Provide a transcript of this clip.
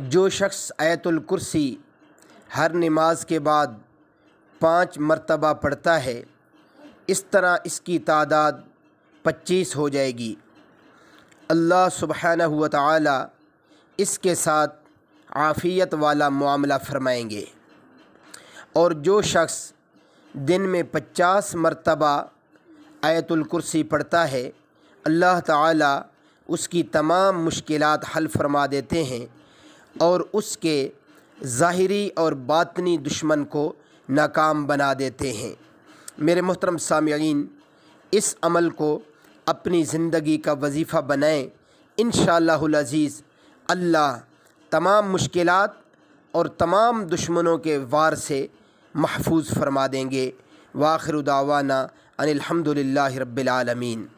जो शख्स आयतुल कुर्सी हर नमाज के बाद पाँच मरतबा पढ़ता है इस तरह इसकी तादाद पच्चीस हो जाएगी अल्लाह सुबहाना हुआ ताला इसके साथ आफ़ियत वाला मामला फ़रमाएंगे और जो शख्स दिन में पचास मरतबा आयतुल कुर्सी पढ़ता है अल्लाह ताला उसकी तमाम मुश्किलात हल फरमा देते हैं और उसके ज़ाहरी और बातनी दुश्मन को नाकाम बना देते हैं मेरे मोहतरम सामीन इस अमल को अपनी ज़िंदगी का वजीफ़ा बनाएं इन शज़ीज़ अल्लाह तमाम मुश्किल और तमाम दुश्मनों के वार से महफूज फरमा देंगे वाखिर दावाना अनिलहमदिल्ला रबालमीन